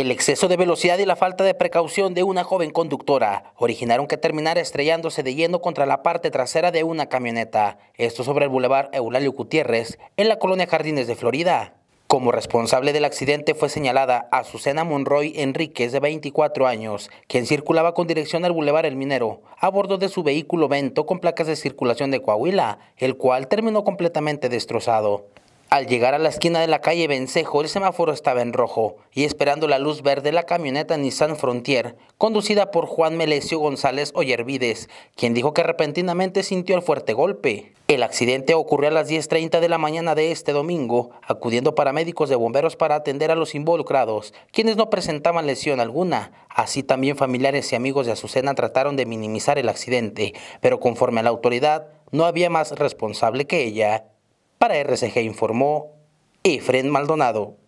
El exceso de velocidad y la falta de precaución de una joven conductora originaron que terminara estrellándose de lleno contra la parte trasera de una camioneta, esto sobre el bulevar Eulalio Gutiérrez, en la colonia Jardines de Florida. Como responsable del accidente fue señalada Azucena Monroy Enríquez, de 24 años, quien circulaba con dirección al Boulevard El Minero, a bordo de su vehículo Vento con placas de circulación de Coahuila, el cual terminó completamente destrozado. Al llegar a la esquina de la calle Vencejo, el semáforo estaba en rojo y esperando la luz verde la camioneta Nissan Frontier, conducida por Juan Melesio González Ollervides, quien dijo que repentinamente sintió el fuerte golpe. El accidente ocurrió a las 10.30 de la mañana de este domingo, acudiendo paramédicos de bomberos para atender a los involucrados, quienes no presentaban lesión alguna. Así también familiares y amigos de Azucena trataron de minimizar el accidente, pero conforme a la autoridad, no había más responsable que ella. Para RCG informó Efren Maldonado.